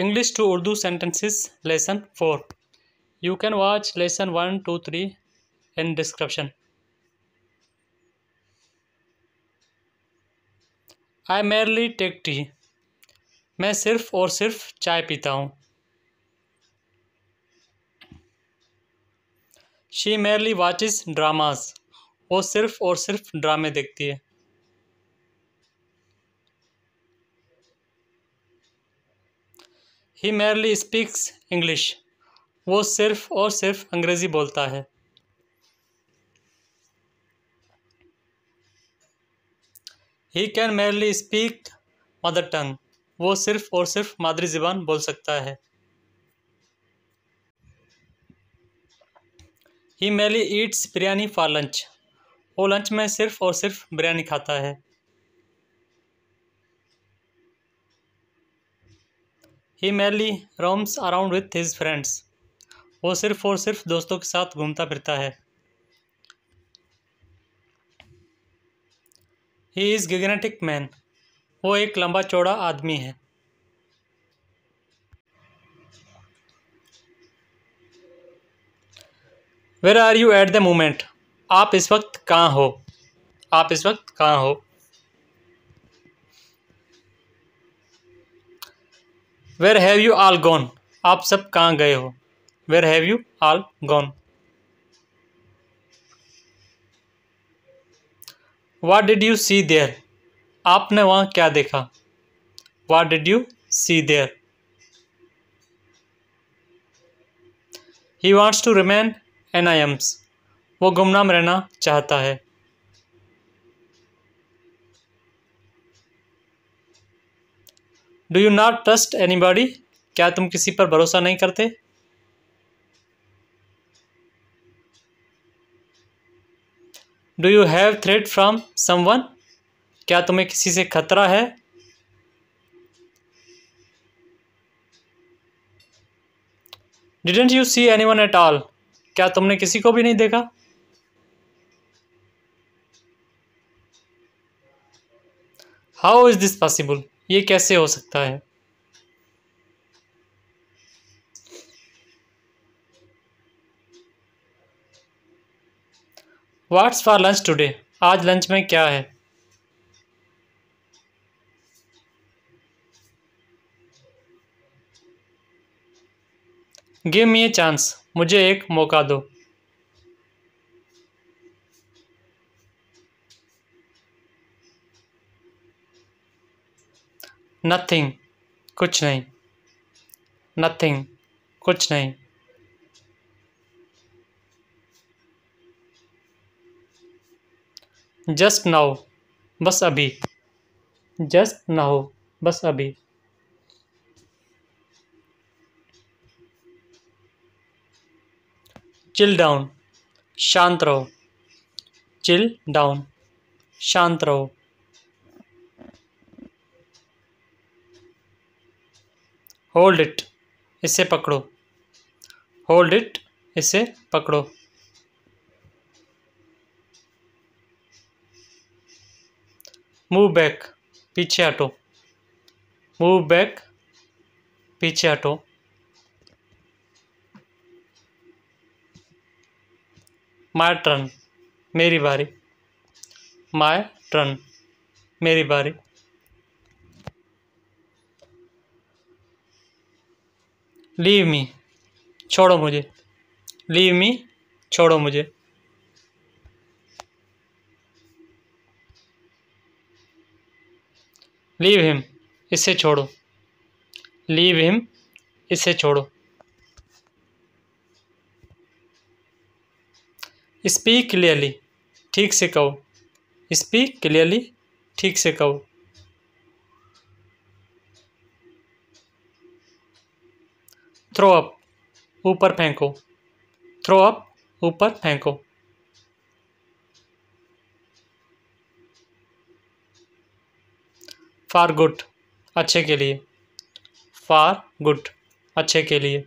English to Urdu sentences lesson four you can watch lesson one two three in description I merely take tea मैं सिर्फ और सिर्फ चाय पीता हूँ शी मेरली वॉचिज ड्रामाज वो सिर्फ और सिर्फ ड्रामे देखती है ही मेरली स्पीक्स इंग्लिश वो सिर्फ और सिर्फ अंग्रेज़ी बोलता है he can merely speak mother tongue वो सिर्फ और सिर्फ मादरी ज़बान बोल सकता है he merely eats biryani for lunch वो लंच में सिर्फ और सिर्फ बिरयानी खाता है he merely roams around with his friends वो सिर्फ और सिर्फ दोस्तों के साथ घूमता फिरता है ही इज़ गिगनेटिक मैन वो एक लंबा चौड़ा आदमी है where are you at the moment आप इस वक्त कहाँ हो आप इस वक्त कहाँ हो where have you all gone आप सब कहाँ गए हो where have you all gone what did you see there आपने वहाँ क्या देखा what did you see there he wants to remain anonymous वो गुमनाम रहना चाहता है do you not trust anybody क्या तुम किसी पर भरोसा नहीं करते do you have threat someone क्या तुम्हें किसी से खतरा है didn't you see anyone at all क्या तुमने किसी को भी नहीं देखा हाउ इज़ दिस पॉसिबल ये कैसे हो सकता है वाट्स फॉर लंच टुडे आज लंच में क्या है गिव मी ए चांस मुझे एक मौका दो नथिंग कुछ नहीं नथिंग कुछ नहीं जस्ट नाउ बस अभी जस्ट नाउ बस अभी चिल डाउन शांत रहो चिल डाउन शांत रहो होल्ड इट इसे पकड़ो होल्ड इट इसे पकड़ो मूव बैक पीछे हटो मूव बैक पीछे हटो माय टर्न मेरी बारी माय टर्न मेरी बारी लीव मी छोड़ो मुझे लीव मी छोड़ो मुझे लीव हिम इसे छोड़ो लीव हिम इसे छोड़ो स्पीक क्लियरली ठीक से कहो स्पीक क्लियरली ठीक से कहो थ्रो अप ऊपर फेंको थ्रो अप ऊपर फेंको फार गुड अच्छे के लिए फार गुड अच्छे के लिए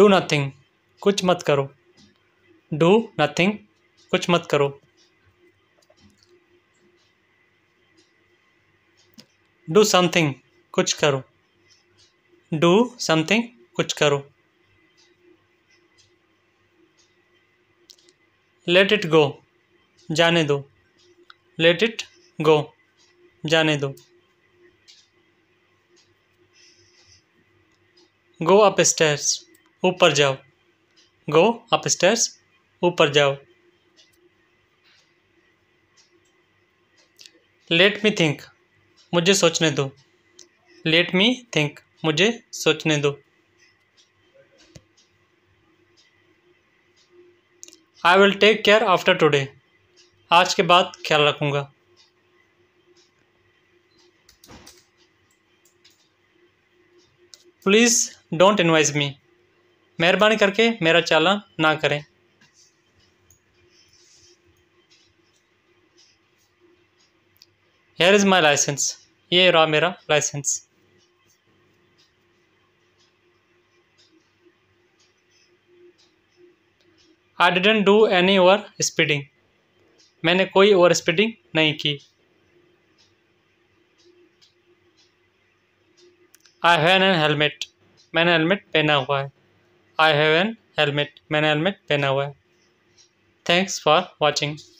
डू नथिंग कुछ मत करो डू नथिंग कुछ मत करो डू समथिंग कुछ करो डू समथिंग कुछ करो लेट इट गो जाने दो लेट इट गो जाने दो गो अप स्टेयर्स ऊपर जाओ गो अप स्टेयर्स ऊपर जाओ लेट मी थिंक मुझे सोचने दो लेट मी थिंक मुझे सोचने दो I will take care after today आज के बाद ख्याल रखूँगा प्लीज़ डोंट इन्वाइज मी मेहरबानी करके मेरा चालान ना करें हेयर इज़ माई लाइसेंस ये रहा मेरा license I didn't do any over speeding मैंने कोई ओवर स्पीडिंग नहीं की आई हैव एन हेलमेट मैंने हेलमेट पहना हुआ है आई हैव एन हेलमेट मैंने हेलमेट पहना हुआ है थैंक्स फॉर वॉचिंग